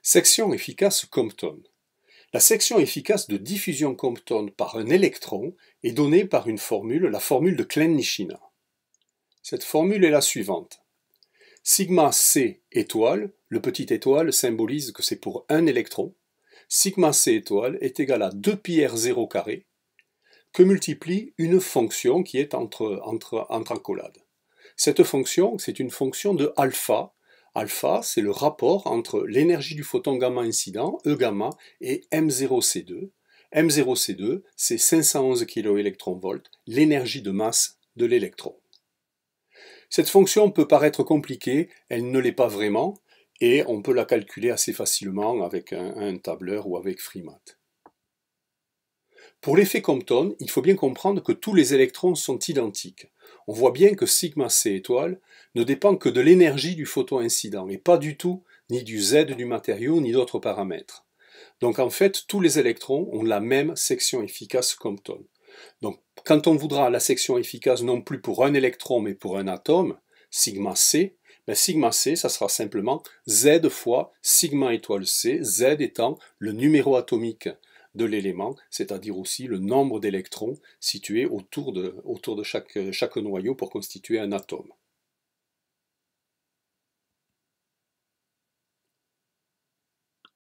Section efficace Compton. La section efficace de diffusion Compton par un électron est donnée par une formule, la formule de Klein-Nishina. Cette formule est la suivante. Sigma C étoile, le petit étoile symbolise que c'est pour un électron. Sigma C étoile est égal à 2 pi R0 carré que multiplie une fonction qui est entre, entre, entre accolades. Cette fonction, c'est une fonction de alpha Alpha, c'est le rapport entre l'énergie du photon gamma incident, E gamma, et M0C2. M0C2, c'est 511 keV, l'énergie de masse de l'électron. Cette fonction peut paraître compliquée, elle ne l'est pas vraiment, et on peut la calculer assez facilement avec un, tableur ou avec FreeMath. Pour l'effet Compton, il faut bien comprendre que tous les électrons sont identiques. On voit bien que sigma C étoile ne dépend que de l'énergie du photon incident et pas du tout ni du Z du matériau ni d'autres paramètres. Donc en fait, tous les électrons ont la même section efficace Compton. Donc quand on voudra la section efficace non plus pour un électron mais pour un atome, sigma C, ben, sigma C, ça sera simplement Z fois sigma étoile C, Z étant le numéro atomique de l'élément, c'est-à-dire aussi le nombre d'électrons situés autour de, autour de chaque, chaque noyau pour constituer un atome.